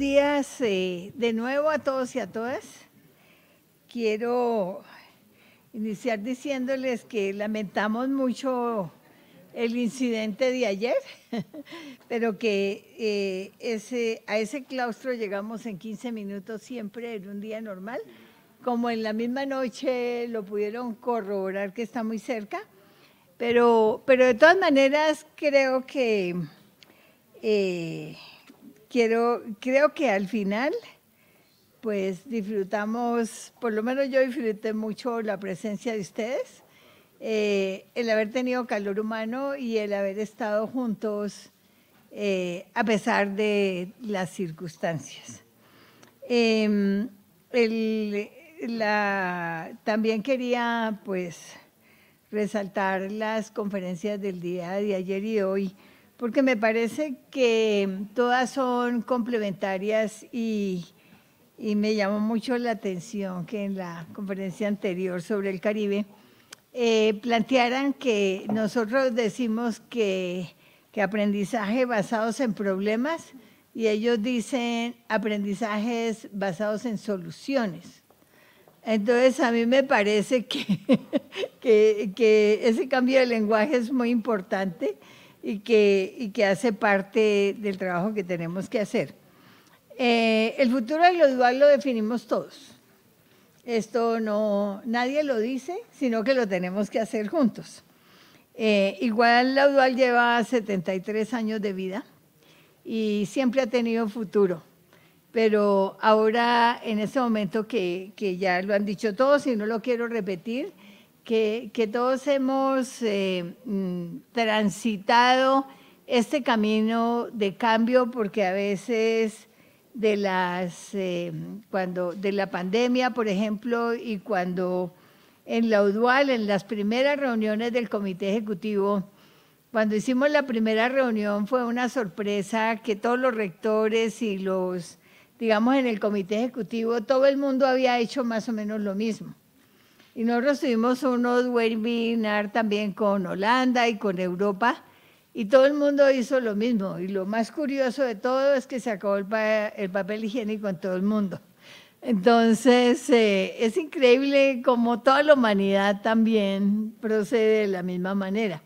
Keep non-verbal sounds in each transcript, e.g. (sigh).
días eh, de nuevo a todos y a todas. Quiero iniciar diciéndoles que lamentamos mucho el incidente de ayer, (laughs) pero que eh, ese, a ese claustro llegamos en 15 minutos siempre en un día normal. Como en la misma noche lo pudieron corroborar que está muy cerca, pero, pero de todas maneras creo que... Eh, quiero, creo que al final, pues disfrutamos, por lo menos yo disfruté mucho la presencia de ustedes, eh, el haber tenido calor humano y el haber estado juntos eh, a pesar de las circunstancias. Em, también quería pues resaltar las conferencias del día de ayer y hoy porque me parece que todas son complementarias y, me llamó mucho la atención que en la conferencia anterior sobre el Caribe eh, plantearan que nosotros decimos que, que, aprendizaje basados en problemas y ellos dicen aprendizajes basados en soluciones. Entonces a mí me parece que, (laughs) que, que ese cambio de lenguaje es muy importante y que, y que hace parte del trabajo que tenemos que hacer. Eh, el futuro de lo dual lo definimos todos. Esto no, nadie lo dice, sino que lo tenemos que hacer juntos. Eh, igual la dual lleva 73 años de vida y siempre ha tenido futuro. Pero ahora, en este momento que, que ya lo han dicho todos y no lo quiero repetir, que, todos hemos eh, mm, transitado este camino de cambio porque a veces de las eh, cuando de la pandemia por ejemplo y cuando en la UDUAL en las primeras reuniones del comité ejecutivo cuando hicimos la primera reunión fue una sorpresa que todos los rectores y los digamos en el comité ejecutivo todo el mundo había hecho más o menos lo mismo y nosotros tuvimos unos webinar también con Holanda y con Europa y todo el mundo hizo lo mismo. Y lo más curioso de todo es que se acabó el, papel higiénico en todo el mundo. Entonces, eh, es increíble como toda la humanidad también procede de la misma manera.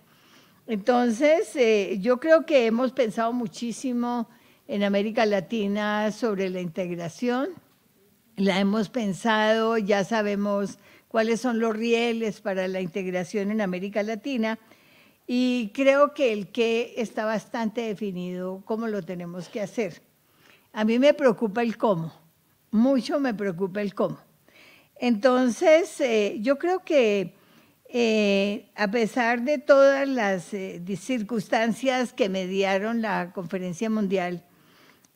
Entonces, eh, yo creo que hemos pensado muchísimo en América Latina sobre la integración. La hemos pensado, ya sabemos cuáles son los rieles para la integración en América Latina. Y creo que el qué está bastante definido, cómo lo tenemos que hacer. A mí me preocupa el cómo, mucho me preocupa el cómo. Entonces, eh, yo creo que eh, a pesar de todas las eh, circunstancias que mediaron la conferencia mundial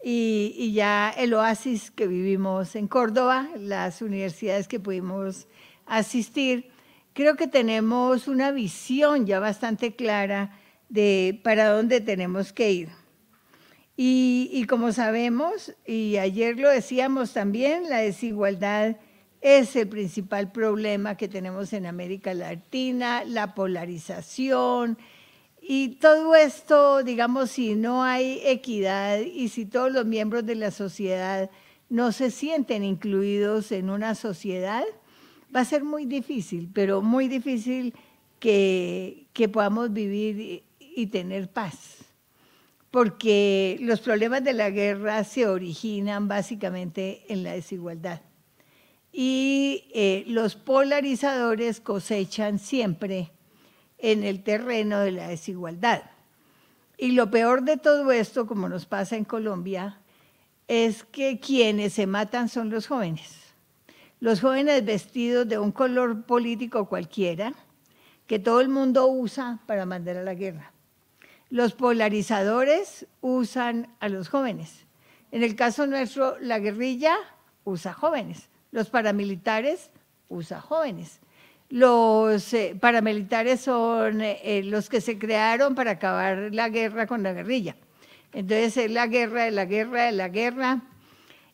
y, y ya el oasis que vivimos en Córdoba, las universidades que pudimos asistir, creo que tenemos una visión ya bastante clara de para dónde tenemos que ir. Y, y como sabemos, y ayer lo decíamos también, la desigualdad es el principal problema que tenemos en América Latina, la polarización, y todo esto, digamos, si no hay equidad y si todos los miembros de la sociedad no se sienten incluidos en una sociedad, va a ser muy difícil, pero muy difícil que, podamos vivir y, tener paz. Porque los problemas de la guerra se originan básicamente en la desigualdad. Y eh, los polarizadores cosechan siempre en el terreno de la desigualdad. Y lo peor de todo esto, como nos pasa en Colombia, es que quienes se matan son los jóvenes los jóvenes vestidos de un color político cualquiera que todo el mundo usa para mandar a la guerra. Los polarizadores usan a los jóvenes. En el caso nuestro, la guerrilla usa jóvenes. Los paramilitares usan jóvenes. Los eh, paramilitares son eh, eh, los que se crearon para acabar la guerra con la guerrilla. Entonces es la guerra de la guerra de la guerra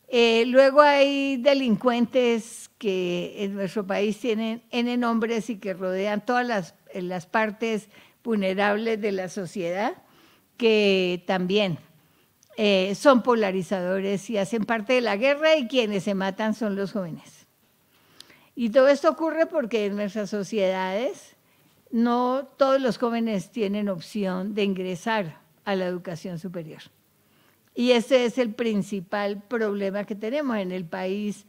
eh, luego hay delincuentes que en nuestro país tienen N nombres y que rodean todas las, eh, partes vulnerables de la sociedad, que también eh, son polarizadores y hacen parte de la guerra y quienes se matan son los jóvenes. Y todo esto ocurre porque en nuestras sociedades no todos los jóvenes tienen opción de ingresar a la educación superior. Y ese es el principal problema que tenemos en el país.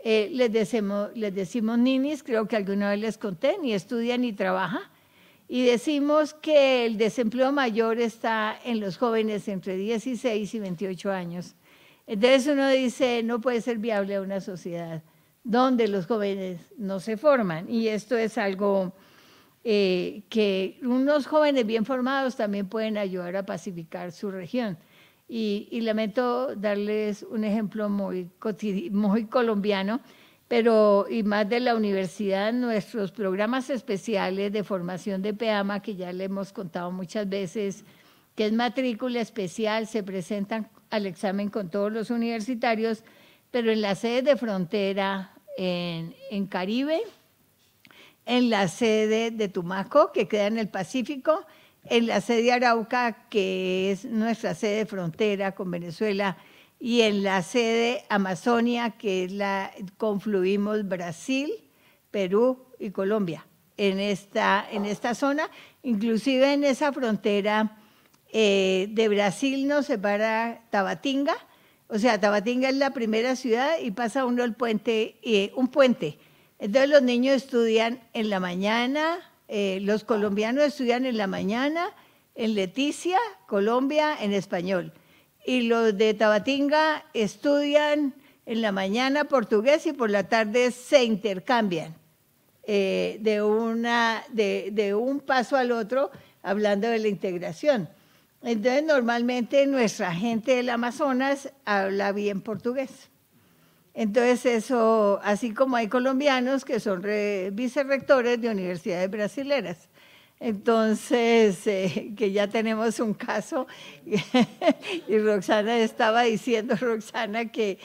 Eh, les, decimos, les ninis, creo que alguna vez les conté, ni estudia ni trabaja. Y decimos que el desempleo mayor está en los jóvenes entre 16 y 28 años. Entonces uno dice, no puede ser viable una sociedad donde los jóvenes no se forman. Y esto es algo eh, que unos jóvenes bien formados también pueden ayudar a pacificar su región. Y, lamento darles un ejemplo muy, colombiano, pero y más de la universidad, nuestros programas especiales de formación de PEAMA, que ya le hemos contado muchas veces, que es matrícula especial, se presentan al examen con todos los universitarios, pero en la sede de frontera en Caribe, en la sede de Tumaco, que queda en el Pacífico, en la sede Arauca, que es nuestra sede frontera con Venezuela, y en la sede Amazonia, que es la confluimos Brasil, Perú y Colombia en esta, en esta zona, inclusive en esa frontera eh, de Brasil nos separa Tabatinga, o sea, Tabatinga es la primera ciudad y pasa uno el puente, eh, un puente. Entonces los niños estudian en la mañana, eh, los colombianos estudian en la mañana en Leticia, Colombia, en español. Y los de Tabatinga estudian en la mañana portugués y por la tarde se intercambian eh, de, de un paso al otro hablando de la integración. Entonces, normalmente nuestra gente del Amazonas habla bien portugués. Entonces, eso, así como hay colombianos que son vicerrectores de universidades brasileras. Entonces, eh, que ya tenemos un caso, (laughs) y Roxana estaba diciendo, (laughs) Roxana, que,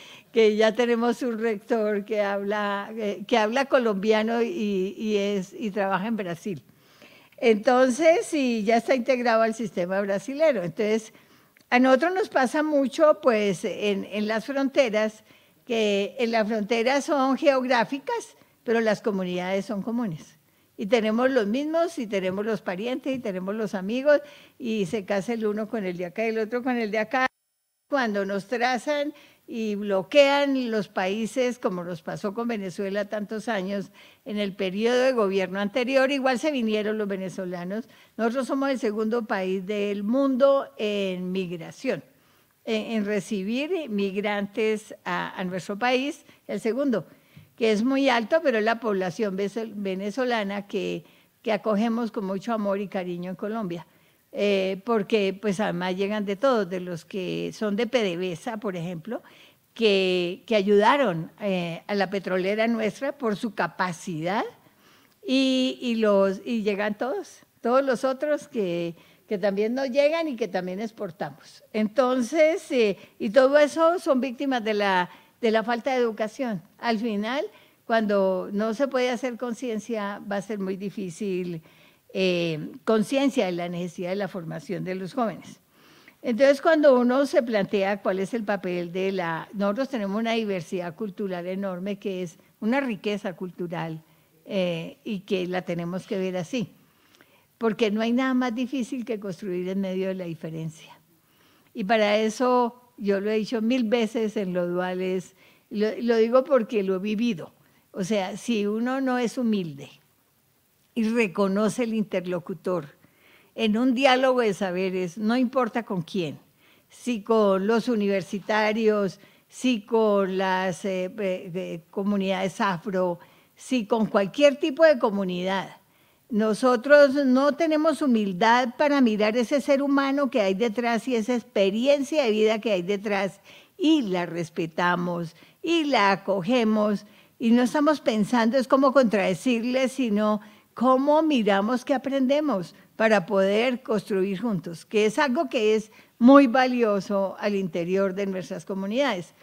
ya tenemos un rector que habla, eh, habla colombiano y, es, y trabaja en Brasil. Entonces, y ya está integrado al sistema brasilero. Entonces, a nosotros nos pasa mucho, pues, en las fronteras, que en la frontera son geográficas, pero las comunidades son comunes. Y tenemos los mismos, y tenemos los parientes, y tenemos los amigos, y se casa el uno con el de acá, y el otro con el de acá. Cuando nos trazan y bloquean los países, como nos pasó con Venezuela tantos años, en el periodo de gobierno anterior, igual se vinieron los venezolanos. Nosotros somos el segundo país del mundo en migración en, recibir migrantes a, nuestro país. El segundo, que es muy alto, pero es la población venezolana que, que acogemos con mucho amor y cariño en Colombia. Eh, porque pues además llegan de todos, de los que son de PDVSA, por ejemplo, que, que ayudaron eh, a la petrolera nuestra por su capacidad y, y los, y llegan todos, todos los otros que, que también nos llegan y que también exportamos. Entonces, eh, y todo eso son víctimas de la, falta de educación. Al final, cuando no se puede hacer conciencia, va a ser muy difícil eh, conciencia de la necesidad de la formación de los jóvenes. Entonces, cuando uno se plantea cuál es el papel de la... Nosotros tenemos una diversidad cultural enorme que es una riqueza cultural eh, y que la tenemos que ver así porque no hay nada más difícil que construir en medio de la diferencia. Y para eso yo lo he dicho mil veces en los duales, lo, digo porque lo he vivido. O sea, si uno no es humilde y reconoce el interlocutor en un diálogo de saberes, no importa con quién, si con los universitarios, si con las eh, eh, comunidades afro, si con cualquier tipo de comunidad, nosotros no tenemos humildad para mirar ese ser humano que hay detrás y esa experiencia de vida que hay detrás y la respetamos y la acogemos y no estamos pensando es como contradecirle, sino cómo miramos que aprendemos para poder construir juntos, que es algo que es muy valioso al interior de nuestras comunidades.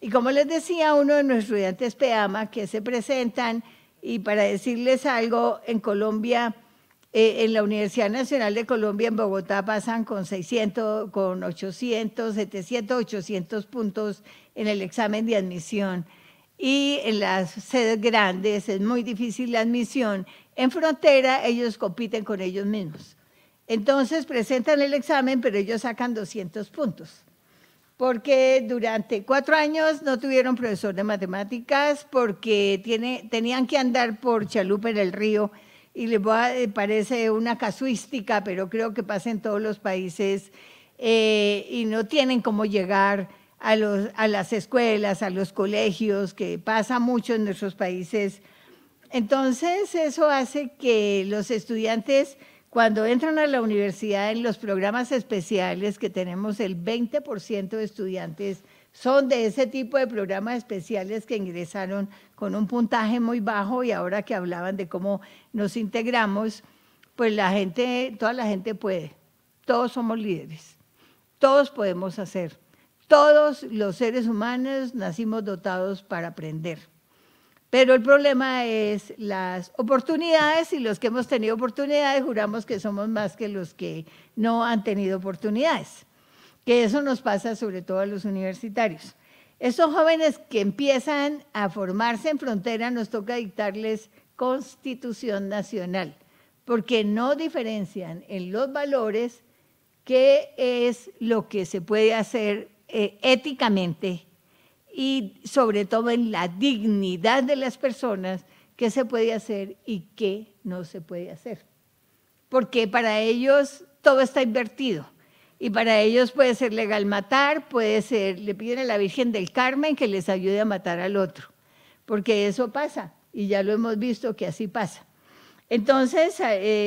Y como les decía, uno de nuestros estudiantes PEAMA que se presentan y para decirles algo, en Colombia, eh, en la Universidad Nacional de Colombia, en Bogotá, pasan con 600, con 800, 700, 800 puntos en el examen de admisión. Y en las sedes grandes es muy difícil la admisión. En frontera, ellos compiten con ellos mismos. Entonces presentan el examen, pero ellos sacan 200 puntos porque durante cuatro años no tuvieron profesor de matemáticas porque tiene, tenían que andar por Chalupa en el río y les eh, parece una casuística, pero creo que pasa en todos los países eh, y no tienen cómo llegar a, a las escuelas, a los colegios, que pasa mucho en nuestros países. Entonces, eso hace que los estudiantes cuando entran a la universidad en los programas especiales que tenemos, el 20% de estudiantes son de ese tipo de programas especiales que ingresaron con un puntaje muy bajo y ahora que hablaban de cómo nos integramos, pues la gente, toda la gente puede, todos somos líderes, todos podemos hacer, todos los seres humanos nacimos dotados para aprender. Pero el problema es las oportunidades y los que hemos tenido oportunidades juramos que somos más que los que no han tenido oportunidades, que eso nos pasa sobre todo a los universitarios. Esos jóvenes que empiezan a formarse en frontera nos toca dictarles constitución nacional, porque no diferencian en los valores qué es lo que se puede hacer eh, éticamente y sobre todo en la dignidad de las personas, qué se puede hacer y qué no se puede hacer. Porque para ellos todo está invertido. Y para ellos puede ser legal matar, puede ser, le piden a la Virgen del Carmen que les ayude a matar al otro, porque eso pasa, y ya lo hemos visto que así pasa. Entonces,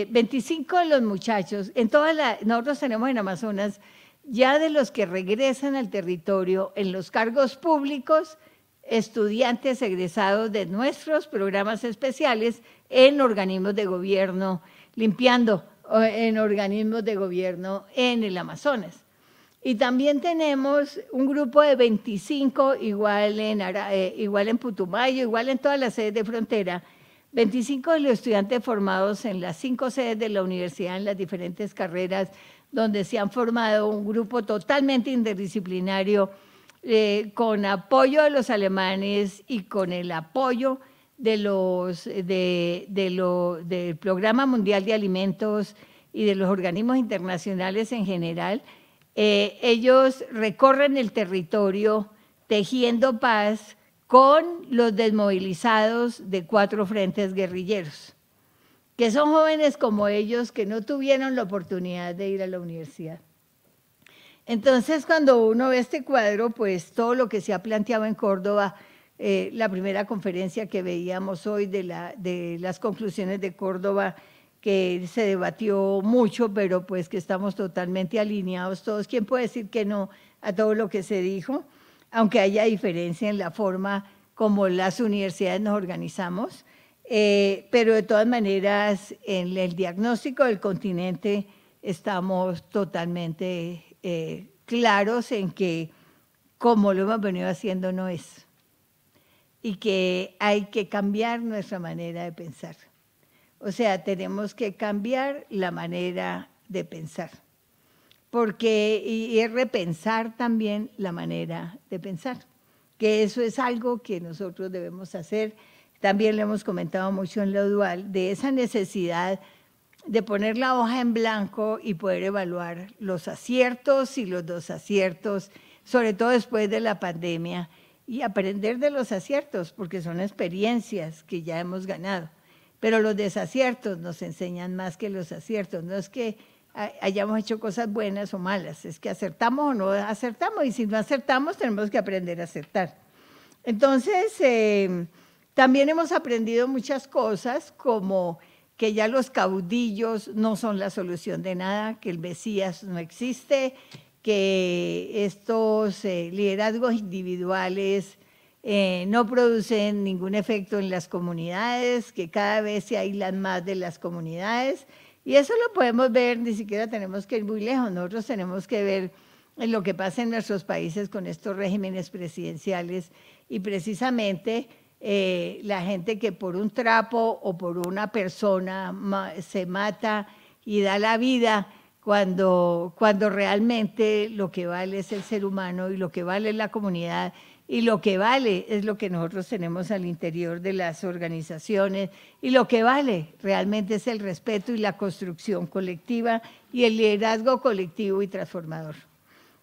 25 eh, de los muchachos, en toda la, nosotros tenemos en Amazonas ya de los que regresan al territorio en los cargos públicos, estudiantes egresados de nuestros programas especiales en organismos de gobierno, limpiando en organismos de gobierno en el Amazonas. Y también tenemos un grupo de 25, eh, igual en, Putumayo, igual en todas las sedes de frontera, 25 de los estudiantes formados en las cinco sedes de la universidad en las diferentes carreras donde se han formado un grupo totalmente interdisciplinario eh, con apoyo de los alemanes y con el apoyo del Programa Mundial de Alimentos y de los organismos internacionales en general. Eh, ellos recorren el territorio tejiendo paz con los desmovilizados de cuatro frentes guerrilleros que son jóvenes como ellos que no tuvieron la oportunidad de ir a la universidad. Entonces, cuando uno ve este cuadro, pues todo lo que se ha planteado en Córdoba, eh, la primera conferencia que veíamos hoy de las conclusiones de Córdoba, que se debatió mucho, pero pues que estamos totalmente alineados todos. ¿Quién puede decir que no a todo lo que se dijo? Aunque haya diferencia en la forma como las universidades nos organizamos. Eh, pero de todas maneras, en el diagnóstico del continente estamos totalmente eh, claros en que como lo hemos venido haciendo no es. Y que hay que cambiar nuestra manera de pensar. O sea, tenemos que cambiar la manera de pensar. Porque, y, y repensar también la manera de pensar. Que eso es algo que nosotros debemos hacer también lo hemos comentado mucho en lo dual, de esa necesidad de poner la hoja en blanco y poder evaluar los aciertos y los desaciertos, sobre todo después de la pandemia, y aprender de los aciertos, porque son experiencias que ya hemos ganado. Pero los desaciertos nos enseñan más que los aciertos. No es que hayamos hecho cosas buenas o malas, es que acertamos o no acertamos, y si no acertamos tenemos que aprender a acertar. Entonces, eh, también hemos aprendido muchas cosas como que ya los caudillos no son la solución de nada, que el Mesías no existe, que estos eh, liderazgos individuales eh, no producen ningún efecto en las comunidades, que cada vez se aíslan más de las comunidades. Y eso lo podemos ver, ni siquiera tenemos que ir muy lejos, nosotros tenemos que ver lo que pasa en nuestros países con estos regímenes presidenciales y precisamente eh, la gente que por un trapo o por una persona se mata y da la vida cuando, cuando realmente lo que vale es el ser humano y lo que vale es la comunidad y lo que vale es lo que nosotros tenemos al interior de las organizaciones y lo que vale realmente es el respeto y la construcción colectiva y el liderazgo colectivo y transformador.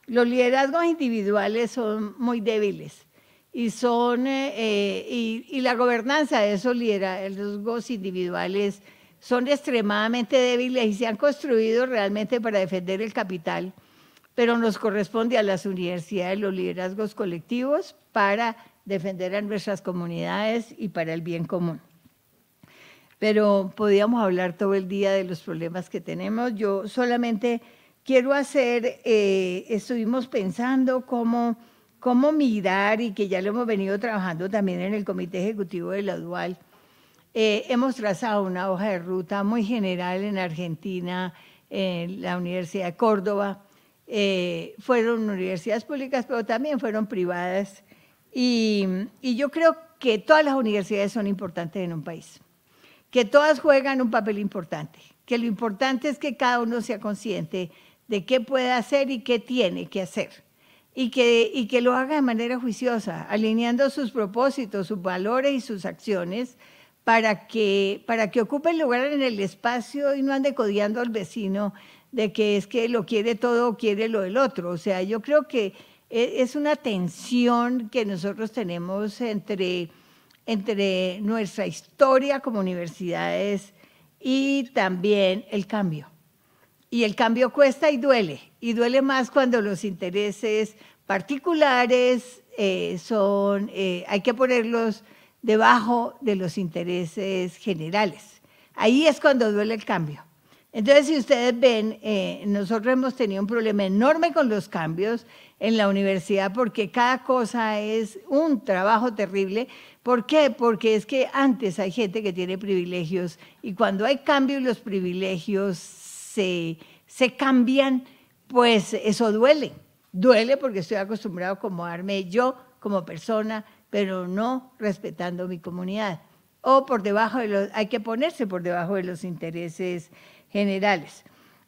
Los liderazgos individuales son muy débiles y son eh, eh, y, la gobernanza de esos liderazgos individuales son extremadamente débiles y se han construido realmente para defender el capital, pero nos corresponde a las universidades los liderazgos colectivos para defender a nuestras comunidades y para el bien común. Pero podíamos hablar todo el día de los problemas que tenemos. Yo solamente quiero hacer, eh, estuvimos pensando cómo cómo mirar y que ya lo hemos venido trabajando también en el Comité Ejecutivo de la Dual. Eh, hemos trazado una hoja de ruta muy general en Argentina, en la Universidad de Córdoba. Eh, fueron universidades públicas, pero también fueron privadas. Y, y yo creo que todas las universidades son importantes en un país, que todas juegan un papel importante, que lo importante es que cada uno sea consciente de qué puede hacer y qué tiene que hacer y que, y que lo haga de manera juiciosa, alineando sus propósitos, sus valores y sus acciones para que, para que ocupe el lugar en el espacio y no ande codiando al vecino de que es que lo quiere todo o quiere lo del otro. O sea, yo creo que e, es una tensión que nosotros tenemos entre, entre nuestra historia como universidades y también el cambio. Y el cambio cuesta y duele, y duele más cuando los intereses particulares eh, son, eh, hay que ponerlos debajo de los intereses generales. Ahí es cuando duele el cambio. Entonces, si ustedes ven, eh, nosotros hemos tenido un problema enorme con los cambios en la universidad porque cada cosa es un trabajo terrible. ¿Por qué? Porque es que antes hay gente que tiene privilegios y cuando hay cambios los privilegios se, se cambian pues eso duele. Duele porque estoy acostumbrado a acomodarme yo como persona, pero no respetando mi comunidad. O por debajo hay que ponerse por debajo de los intereses generales.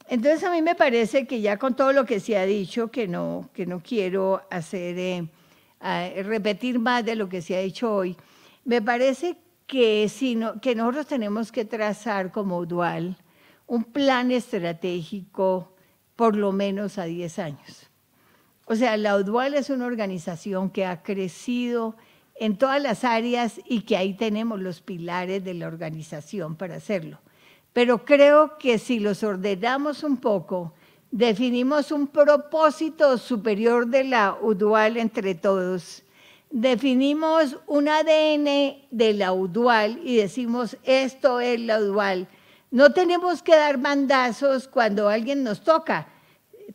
Entonces a mí me parece que ya con todo lo que se ha dicho, que no, que no quiero hacer, eh, repetir más de lo que se ha dicho hoy, me parece que, no, que nosotros tenemos que trazar como dual un plan estratégico por lo menos a 10 años. O sea, la UDUAL es una organización que ha crecido en todas las áreas y que ahí tenemos los pilares de la organización para hacerlo. Pero creo que si los ordenamos un poco, definimos un propósito superior de la UDUAL entre todos, definimos un ADN de la UDUAL y decimos esto es la UDUAL. No tenemos que dar mandazos cuando alguien nos toca,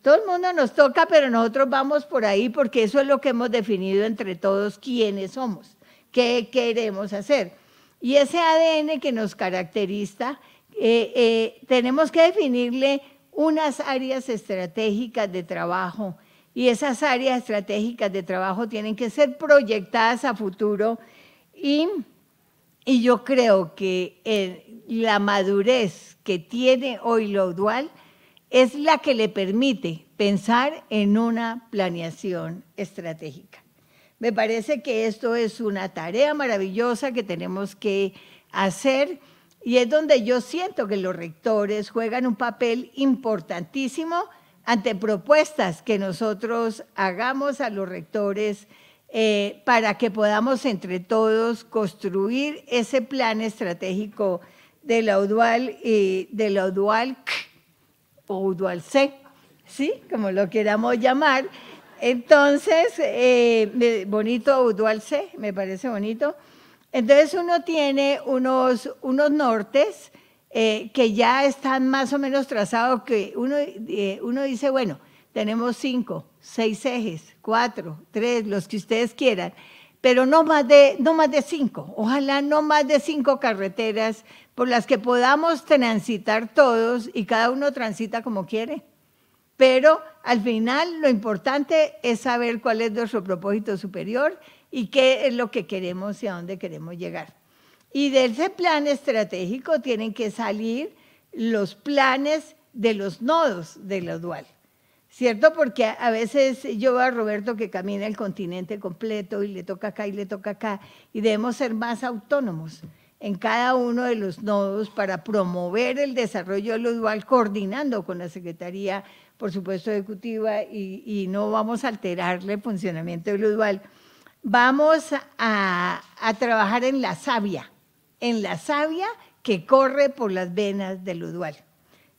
todo el mundo nos toca, pero nosotros vamos por ahí porque eso es lo que hemos definido entre todos quiénes somos, qué queremos hacer. Y ese ADN que nos caracteriza, eh, eh, tenemos que definirle unas áreas estratégicas de trabajo y esas áreas estratégicas de trabajo tienen que ser proyectadas a futuro y, y yo creo que eh, la madurez que tiene hoy lo dual, es la que le permite pensar en una planeación estratégica. Me parece que esto es una tarea maravillosa que tenemos que hacer y es donde yo siento que los rectores juegan un papel importantísimo ante propuestas que nosotros hagamos a los rectores eh, para que podamos entre todos construir ese plan estratégico de la UDUAL y de la o C, ¿sí? Como lo queramos llamar. Entonces, eh, bonito C, me parece bonito. Entonces uno tiene unos, unos nortes eh, que ya están más o menos trazados, que uno, eh, uno dice, bueno, tenemos cinco, seis ejes, cuatro, tres, los que ustedes quieran pero no más, de, no más de cinco, ojalá no más de cinco carreteras por las que podamos transitar todos y cada uno transita como quiere. Pero al final lo importante es saber cuál es nuestro propósito superior y qué es lo que queremos y a dónde queremos llegar. Y de ese plan estratégico tienen que salir los planes de los nodos de la dual. ¿cierto? Porque a veces yo veo a Roberto que camina el continente completo y le toca acá y le toca acá, y debemos ser más autónomos en cada uno de los nodos para promover el desarrollo de lo coordinando con la Secretaría, por supuesto, ejecutiva, y, no vamos a alterarle el funcionamiento del UDUAL. Vamos a, trabajar en la savia, en la savia que corre por las venas del UDUAL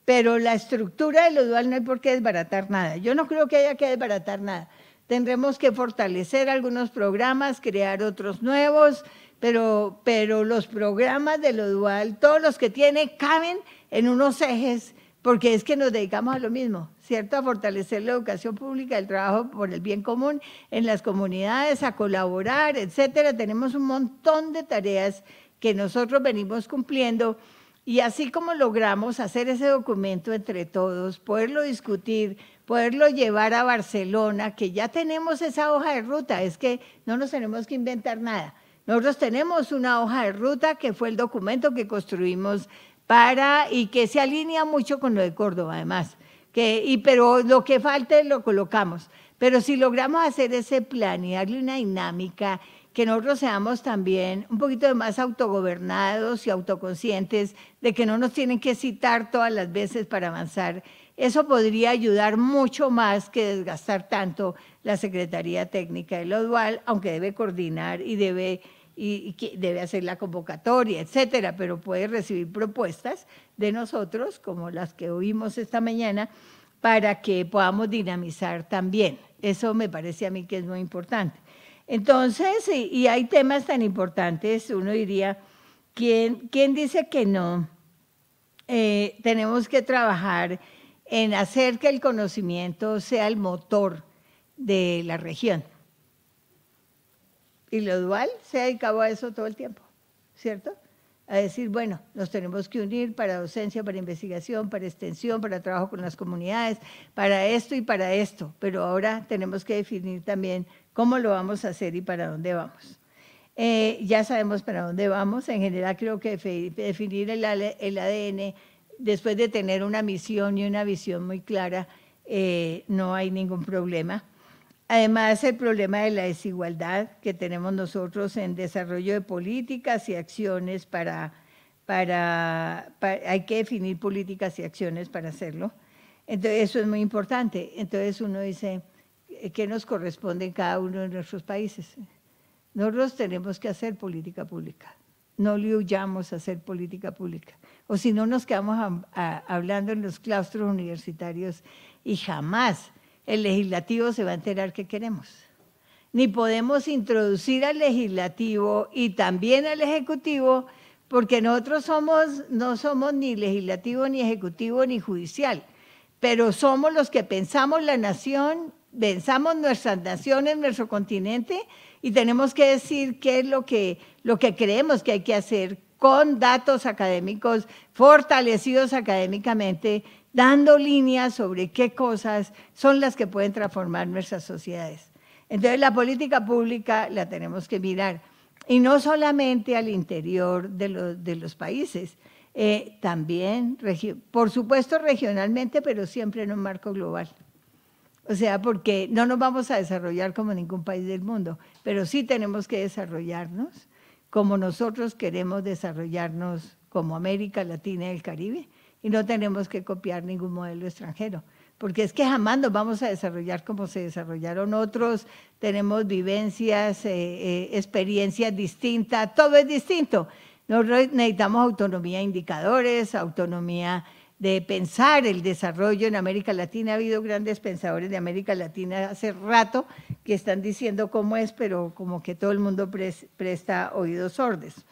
pero la estructura de lo dual no hay por qué desbaratar nada. Yo no creo que haya que desbaratar nada. Tendremos que fortalecer algunos programas, crear otros nuevos, pero, pero los programas de lo dual, todos los que tiene, caben en unos ejes, porque es que nos dedicamos a lo mismo, ¿cierto? A fortalecer la educación pública, el trabajo por el bien común en las comunidades, a colaborar, etcétera. Tenemos un montón de tareas que nosotros venimos cumpliendo y así como logramos hacer ese documento entre todos, poderlo discutir, poderlo llevar a Barcelona, que ya tenemos esa hoja de ruta, es que no nos tenemos que inventar nada. Nosotros tenemos una hoja de ruta que fue el documento que construimos para y que se alinea mucho con lo de Córdoba, además. Que, y, pero lo que falte lo colocamos. Pero si logramos hacer ese plan y darle una dinámica que nosotros seamos también un poquito más autogobernados y autoconscientes de que no nos tienen que citar todas las veces para avanzar. Eso podría ayudar mucho más que desgastar tanto la Secretaría Técnica de lo Dual, aunque debe coordinar y debe, y debe hacer la convocatoria, etcétera, pero puede recibir propuestas de nosotros, como las que oímos esta mañana, para que podamos dinamizar también. Eso me parece a mí que es muy importante. Entonces, y, hay temas tan importantes, uno diría, ¿quién, dice que no? Eh, tenemos que trabajar en hacer que el conocimiento sea el motor de la región. Y lo dual se ha dedicado a eso todo el tiempo, ¿cierto? a decir, bueno, nos tenemos que unir para docencia, para investigación, para extensión, para trabajo con las comunidades, para esto y para esto, pero ahora tenemos que definir también cómo lo vamos a hacer y para dónde vamos. Eh, ya sabemos para dónde vamos, en general creo que definir el, ADN después de tener una misión y una visión muy clara, eh, no hay ningún problema. Además, el problema de la desigualdad que tenemos nosotros en desarrollo de políticas y acciones para, para, hay que definir políticas y acciones para hacerlo. Entonces, eso es muy importante. Entonces uno dice, eh, ¿qué nos corresponde en cada uno de nuestros países? Nosotros tenemos que hacer política pública. No le huyamos a hacer política pública. O si no, nos quedamos hablando en los claustros universitarios y jamás el legislativo se va a enterar que queremos. Ni podemos introducir al legislativo y también al ejecutivo, porque nosotros somos, no somos ni legislativo, ni ejecutivo, ni judicial, pero somos los que pensamos la nación, pensamos nuestras naciones, nuestro continente, y tenemos que decir qué es lo que, lo que creemos que hay que hacer con datos académicos fortalecidos académicamente dando líneas sobre qué cosas son las que pueden transformar nuestras sociedades. Entonces la política pública la tenemos que mirar, y no solamente al interior de, los países, eh, también, por supuesto regionalmente, pero siempre en un marco global. O sea, porque no nos vamos a desarrollar como ningún país del mundo, pero sí tenemos que desarrollarnos como nosotros queremos desarrollarnos como América Latina y el Caribe y no tenemos que copiar ningún modelo extranjero, porque es que jamás nos vamos a desarrollar como se desarrollaron otros, tenemos vivencias, eh, eh, experiencias distintas, todo es distinto. Nosotros necesitamos autonomía de indicadores, autonomía de pensar el desarrollo en América Latina. Ha habido grandes pensadores de América Latina hace rato que están diciendo cómo es, pero como que todo el mundo presta oídos sordos.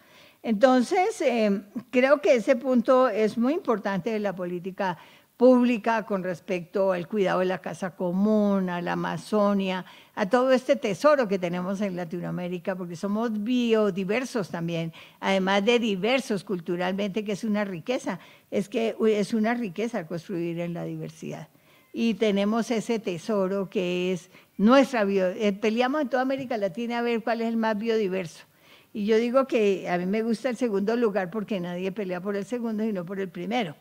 Entonces, em, creo que ese punto es muy importante de la política pública con respecto al cuidado de la casa común, a la Amazonia, a todo este tesoro que tenemos en Latinoamérica, porque somos biodiversos también, además de diversos culturalmente, que es una riqueza, es que es una riqueza construir en la diversidad. Y tenemos ese tesoro que es nuestra biodiversidad. Eh, peleamos en toda América Latina a ver cuál es el más biodiverso y yo digo que a mí me gusta el segundo lugar porque nadie pelea por el segundo, sino por el primero.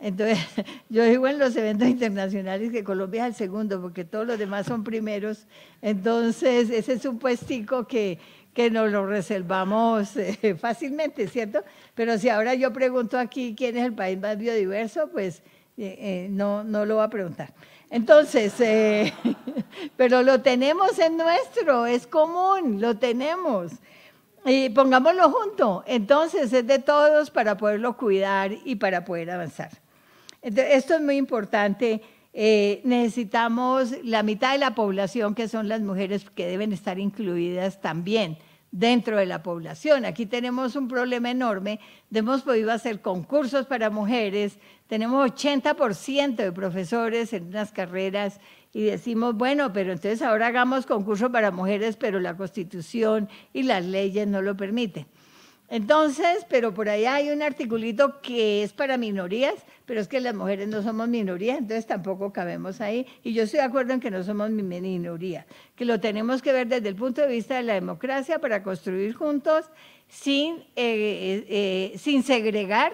Entonces, (laughs) yo digo en los eventos internacionales que Colombia es el segundo, porque todos los demás son primeros. Entonces, ese es un puestico que, que nos lo reservamos eh, (laughs) fácilmente, ¿cierto? Pero si ahora yo pregunto aquí quién es el país más biodiverso, pues eh, eh, no, no lo va a preguntar. Entonces, (laughs) pero lo tenemos en nuestro, es común, lo tenemos. Y pongámoslo junto. Entonces es de todos para poderlo cuidar y para poder avanzar. esto es muy importante. Eh, necesitamos la mitad de la población, que son las mujeres, que deben estar incluidas también dentro de la población. Aquí tenemos un problema enorme. Hemos podido hacer concursos para mujeres. Tenemos 80% de profesores en unas carreras y decimos, bueno, pero entonces ahora hagamos concurso para mujeres, pero la constitución y las leyes no lo permiten. Entonces, pero por ahí hay un articulito que es para minorías, pero es que las mujeres no somos minorías, entonces tampoco cabemos ahí. Y yo estoy de acuerdo en que no somos minoría, que lo tenemos que ver desde el punto de vista de la democracia para construir juntos sin, eh, eh, eh, sin segregar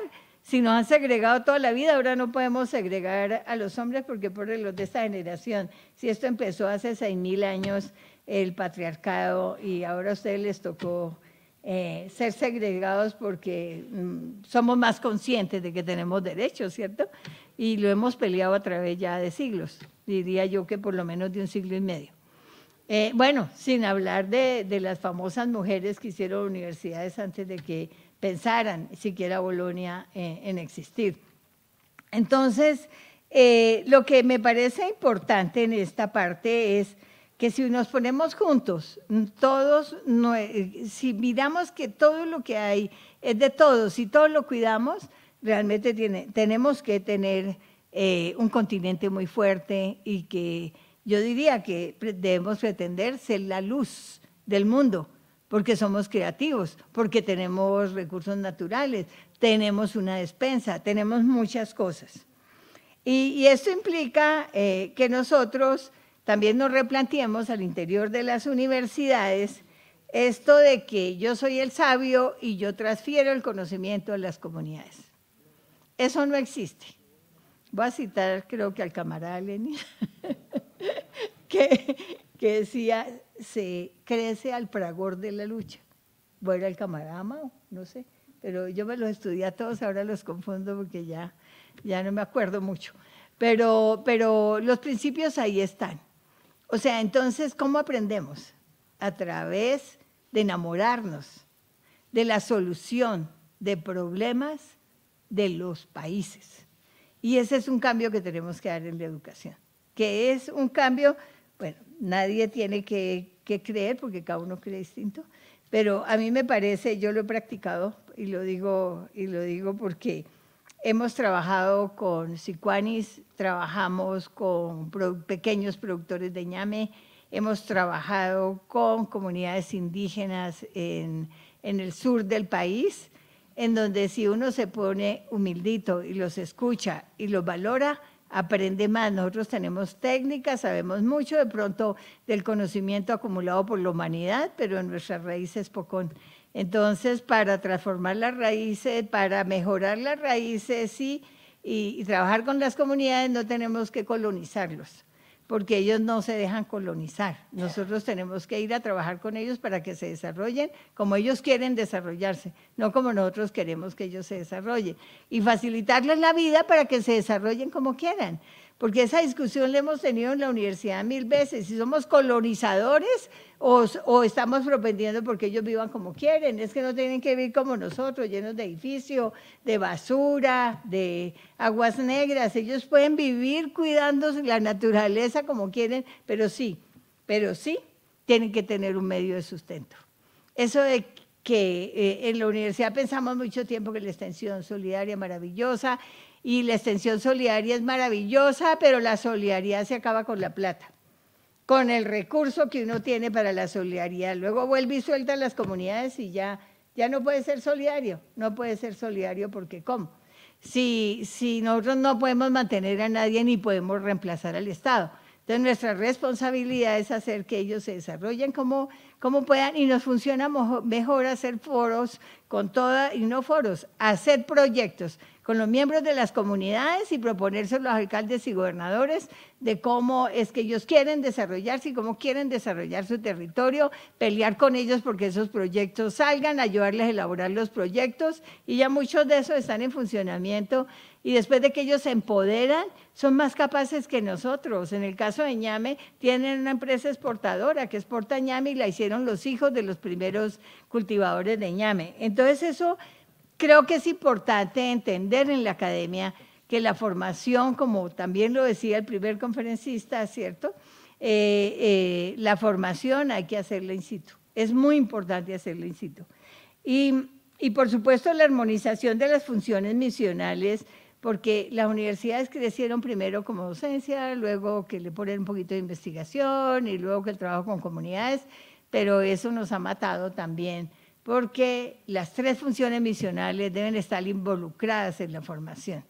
si nos han segregado toda la vida, ahora no podemos segregar a los hombres porque por los de esta generación. Si esto empezó hace 6.000 años, el patriarcado, y ahora a ustedes les tocó eh, ser segregados porque mm, somos más conscientes de que tenemos derechos, ¿cierto? Y lo hemos peleado a través ya de siglos, diría yo que por lo menos de un siglo y medio. Eh, bueno, sin hablar de las famosas mujeres que hicieron universidades antes de que pensaran siquiera Bolonia eh, en existir. Entonces, eh, lo que me parece importante en esta parte es que si nos ponemos juntos, todos, si miramos que todo lo que hay es de todos y todos lo cuidamos, realmente tenemos que tener eh, un continente muy fuerte y que yo diría que debemos pretender ser la luz del mundo porque somos creativos, porque tenemos recursos naturales, tenemos una despensa, tenemos muchas cosas. Y, y esto implica eh, que nosotros también nos replanteemos al interior de las universidades esto de que yo soy el sabio y yo transfiero el conocimiento a las comunidades. Eso no existe. Voy a citar creo que al camarada Lenin, (laughs) que decía, se crece al fragor de la lucha. Bueno, el camarada Mao, no sé, pero yo me los estudié a todos, ahora los confundo porque ya, ya no me acuerdo mucho. Pero, pero los principios ahí están. O sea, entonces, ¿cómo aprendemos? A través de enamorarnos de la solución de problemas de los países. Y ese es un cambio que tenemos que dar en la educación, que es un cambio nadie tiene que, creer porque cada uno cree distinto, pero a mí me parece, yo lo he practicado y lo digo, y lo digo porque hemos trabajado con Sicuanis, trabajamos con pequeños productores de ñame, hemos trabajado con comunidades indígenas en el sur del país, en donde si uno se pone humildito y los escucha y los valora, aprende más. Nosotros tenemos técnicas, sabemos mucho de pronto del conocimiento acumulado por la humanidad, pero en nuestras raíces poco. Entonces, para transformar las raíces, para mejorar las raíces y trabajar con las comunidades, no tenemos que colonizarlos porque ellos no se dejan colonizar. Nosotros tenemos que ir a trabajar con ellos para que se desarrollen como ellos quieren desarrollarse, no como nosotros queremos que ellos se desarrollen. Y facilitarles la vida para que se desarrollen como quieran porque esa discusión la hemos tenido en la universidad mil veces, si somos colonizadores o, estamos propendiendo porque ellos vivan como quieren, es que no tienen que vivir como nosotros, llenos de edificio, de basura, de aguas negras, ellos pueden vivir cuidando la naturaleza como quieren, pero sí, pero sí, tienen que tener un medio de sustento. Eso de que eh, en la universidad pensamos mucho tiempo que la extensión solidaria maravillosa, y la extensión solidaria es maravillosa, pero la solidaridad se acaba con la plata, con el recurso que uno tiene para la solidaridad. Luego vuelve y suelta a las comunidades y ya, ya no puede ser solidario, no puede ser solidario porque ¿cómo? Si, si nosotros no podemos mantener a nadie ni podemos reemplazar al Estado. Entonces nuestra responsabilidad es hacer que ellos se desarrollen como, como puedan y nos funciona mejor hacer foros con toda, y no foros, hacer proyectos con los miembros de las comunidades y proponerse a los alcaldes y gobernadores de cómo es que ellos quieren desarrollarse y cómo quieren desarrollar su territorio, pelear con ellos porque esos proyectos salgan, ayudarles a elaborar los proyectos y ya muchos de esos están en funcionamiento y después de que ellos se empoderan, son más capaces que nosotros. En el caso de ñame, tienen una empresa exportadora que exporta ñame y la hicieron los hijos de los primeros cultivadores de ñame. Entonces eso creo que es importante entender en la academia que la formación, como también lo decía el primer conferencista, ¿cierto? Eh, eh, la formación hay que hacerla in situ. Es muy importante hacerla in situ. y por supuesto la armonización de las funciones misionales porque las universidades crecieron primero como docencia, luego que le ponen un poquito de investigación y luego que el trabajo con comunidades, pero eso nos ha matado también, porque las tres funciones misionales deben estar involucradas en la formación.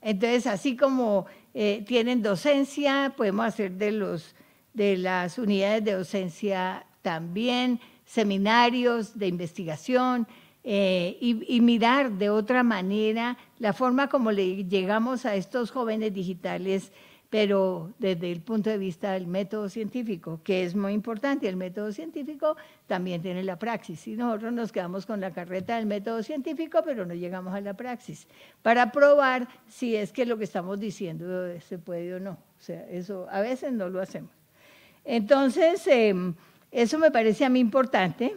Entonces, así como eh, tienen docencia, podemos hacer de, los, de las unidades de docencia también seminarios de investigación, eh, y, mirar de otra manera la forma como le llegamos a estos jóvenes digitales, pero desde el punto de vista del método científico, que es muy importante. El método científico también tiene la praxis. Y nosotros nos quedamos con la carreta del método científico, pero no llegamos a la praxis, para probar si es que lo que estamos diciendo se puede o no. O sea, eso a veces no lo hacemos. Entonces, em, eso me parece a mí importante.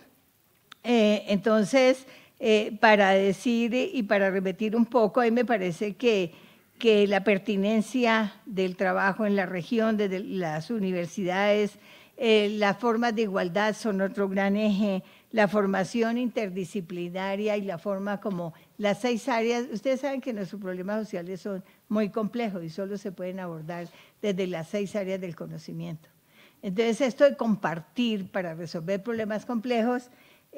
Eh, entonces, eh, para decir y para repetir un poco, a mí me parece que, la pertinencia del trabajo en la región, desde las universidades, eh, las formas de igualdad son otro gran eje, la formación interdisciplinaria y la forma como las seis áreas, ustedes saben que nuestros problemas sociales son muy complejos y solo se pueden abordar desde las seis áreas del conocimiento. Entonces, esto de compartir para resolver problemas complejos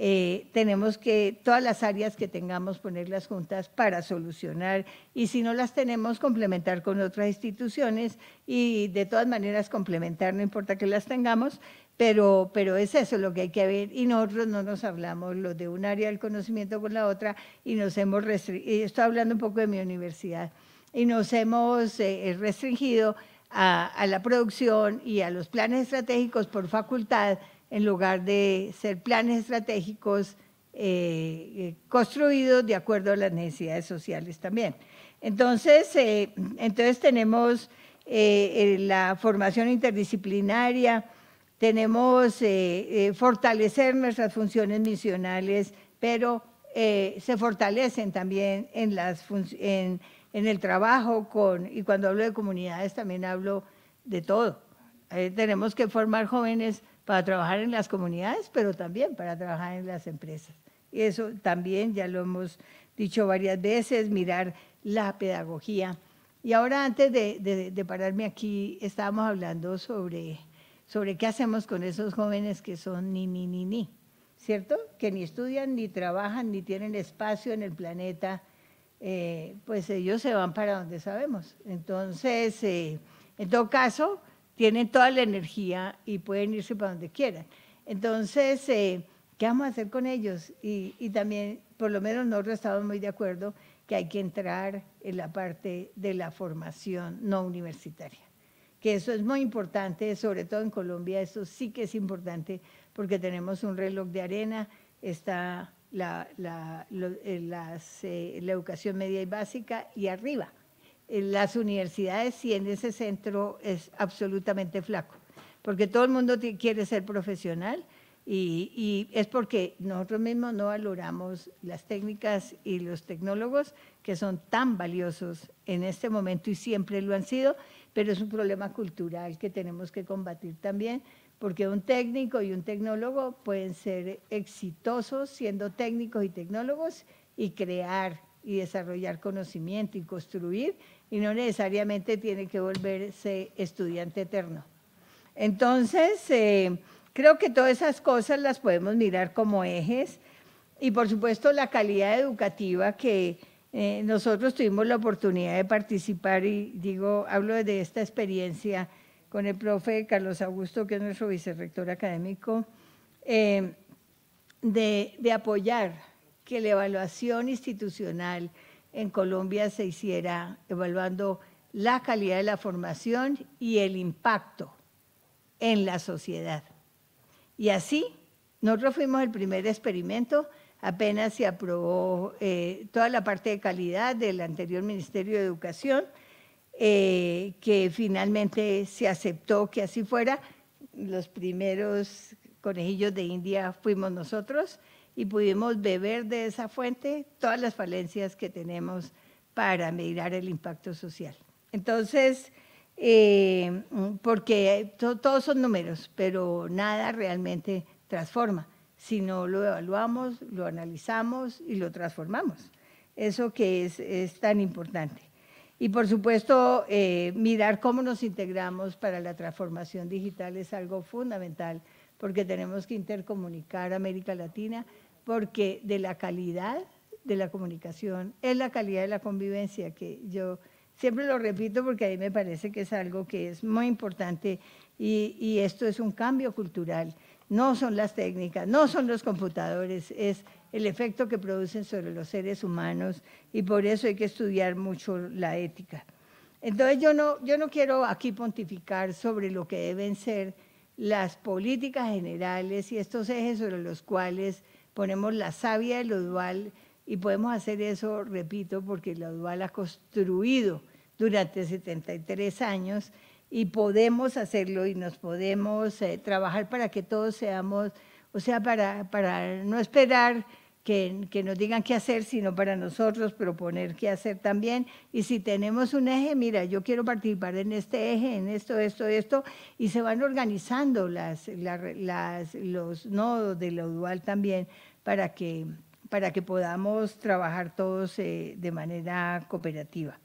eh, tenemos que todas las áreas que tengamos ponerlas juntas para solucionar y si no las tenemos complementar con otras instituciones y de todas maneras complementar, no importa que las tengamos, pero, pero es eso lo que hay que ver y nosotros no nos hablamos lo de un área del conocimiento con la otra y nos hemos restringido, estoy hablando un poco de mi universidad, y nos hemos eh, eh, restringido a la producción y a los planes estratégicos por facultad en lugar de ser planes estratégicos eh, eh, construidos de acuerdo a las necesidades sociales también. Entonces, eh, entonces tenemos la formación interdisciplinaria, tenemos fortalecer nuestras funciones misionales, pero se fortalecen también en, las en, en el trabajo con, y cuando hablo de comunidades también hablo de todo. tenemos que formar jóvenes para trabajar en las comunidades, pero también para trabajar en las empresas. Y eso también ya lo hemos dicho varias veces, mirar la pedagogía. Y ahora antes de, pararme aquí, estábamos hablando sobre, sobre qué hacemos con esos jóvenes que son ni, ni, ni, ni, ¿cierto? Que ni estudian, ni trabajan, ni tienen espacio en el planeta. Eh, pues ellos se van para donde sabemos. Entonces, eh, en todo caso, tienen toda la energía y pueden irse para donde quieran. Entonces, eh, ¿qué vamos a hacer con ellos? Y, también, por lo menos nosotros estamos muy de acuerdo que hay que entrar en la parte de la formación no universitaria, que eso es muy importante, sobre todo en Colombia, eso sí que es importante porque tenemos un reloj de arena, está la eh, eh, educación media y básica y arriba las universidades y en ese centro es absolutamente flaco, porque todo el mundo quiere ser profesional y, es porque nosotros mismos no valoramos las técnicas y los tecnólogos que son tan valiosos en este momento y siempre lo han sido, pero es un problema cultural que tenemos que combatir también, porque un técnico y un tecnólogo pueden ser exitosos siendo técnicos y tecnólogos y crear y desarrollar conocimiento y construir y no necesariamente tiene que volverse estudiante eterno. Entonces, eh, creo que todas esas cosas las podemos mirar como ejes y por supuesto la calidad educativa que eh, nosotros tuvimos la oportunidad de participar y digo, hablo de esta experiencia con el profe Carlos Augusto, que es nuestro vicerrector académico, eh, de, de apoyar que la evaluación institucional, en Colombia se hiciera evaluando la calidad de la formación y el impacto en la sociedad. Y así, nosotros fuimos el primer experimento, apenas se aprobó eh, toda la parte de calidad del anterior Ministerio de Educación, eh, que finalmente se aceptó que así fuera. Los primeros conejillos de India fuimos nosotros y pudimos beber de esa fuente todas las falencias que tenemos para medir el impacto social. Entonces, eh, porque todos son números, pero nada realmente transforma, si no lo evaluamos, lo analizamos y lo transformamos. Eso que es, es tan importante. Y por supuesto, eh, mirar cómo nos integramos para la transformación digital es algo fundamental, porque tenemos que intercomunicar América Latina porque de la calidad de la comunicación es la calidad de la convivencia, que yo siempre lo repito porque a mí me parece que es algo que es muy importante y, esto es un cambio cultural. No son las técnicas, no son los computadores, es el efecto que producen sobre los seres humanos y por eso hay que estudiar mucho la ética. Entonces yo no, yo no quiero aquí pontificar sobre lo que deben ser las políticas generales y estos ejes sobre los cuales ponemos la savia de lo dual y podemos hacer eso, repito, porque lo dual ha construido durante 73 años y podemos hacerlo y nos podemos eh, trabajar para que todos seamos, o sea, para, para no esperar que, que, nos digan qué hacer, sino para nosotros proponer qué hacer también. Y si tenemos un eje, mira, yo quiero participar en este eje, en esto, esto, esto, y se van organizando las, las los nodos de lo dual también para que, para que podamos trabajar todos eh, de manera cooperativa.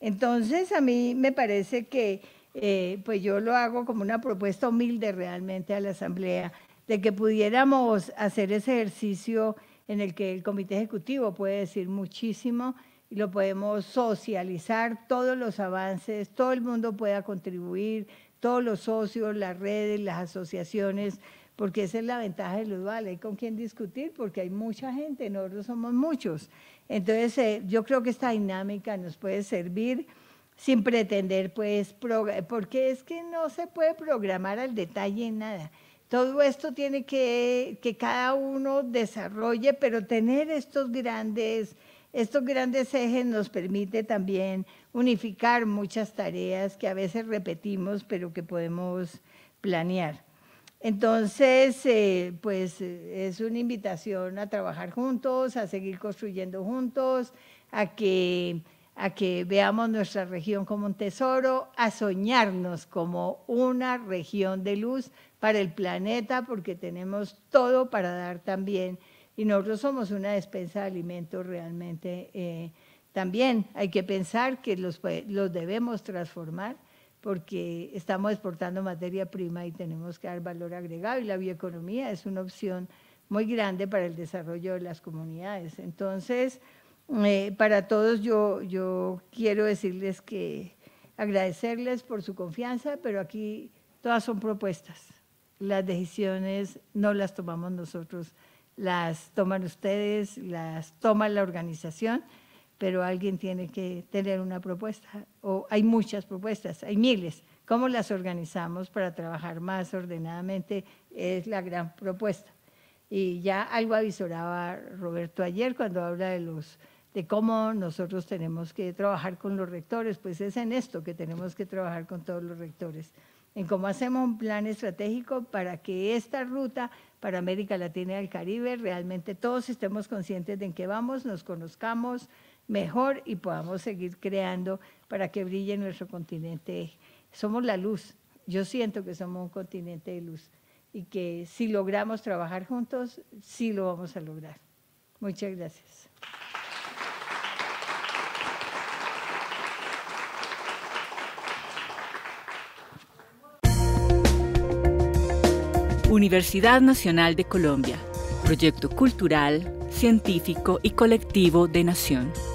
Entonces, a mí me parece que eh, pues yo lo hago como una propuesta humilde realmente a la Asamblea, de que pudiéramos hacer ese ejercicio en el que el Comité Ejecutivo puede decir muchísimo y lo podemos socializar, todos los avances, todo el mundo pueda contribuir, todos los socios, las redes, las asociaciones porque esa es la ventaja de dual, hay con quién discutir porque hay mucha gente, nosotros somos muchos. Entonces, eh, yo creo que esta dinámica nos puede servir sin pretender, pues, porque es que no se puede programar al detalle en nada. Todo esto tiene que, que cada uno desarrolle, pero tener estos grandes, estos grandes ejes nos permite también unificar muchas tareas que a veces repetimos, pero que podemos planear. Entonces, eh, pues eh, es una invitación a trabajar juntos, a seguir construyendo juntos, a que, veamos nuestra región como un tesoro, a soñarnos como una región de luz para el planeta, porque tenemos todo para dar también. Y nosotros somos una despensa de alimentos realmente. Eh, también hay que pensar que los debemos transformar porque estamos exportando materia prima y tenemos que dar valor agregado y la bioeconomía es una opción muy grande para el desarrollo de las comunidades. Entonces, eh, para todos yo, yo quiero decirles que agradecerles por su confianza, pero aquí todas son propuestas. Las decisiones no las tomamos nosotros, las toman ustedes, las toma la organización pero alguien tiene que tener una propuesta, o hay muchas propuestas, hay miles. ¿Cómo las organizamos para trabajar más ordenadamente? Es la gran propuesta. Y ya algo avisoraba Roberto ayer cuando habla de los de cómo nosotros tenemos que trabajar con los rectores, pues es en esto que tenemos que trabajar con todos los rectores, en cómo hacemos un plan estratégico para que esta ruta para América Latina y el Caribe realmente todos estemos conscientes de en qué vamos, nos conozcamos, mejor y podamos seguir creando para que brille nuestro continente. Somos la luz. Yo siento que somos un continente de luz y que si logramos trabajar juntos, sí lo vamos a lograr. Muchas gracias. Universidad Nacional de Colombia, proyecto cultural, científico y colectivo de Nación.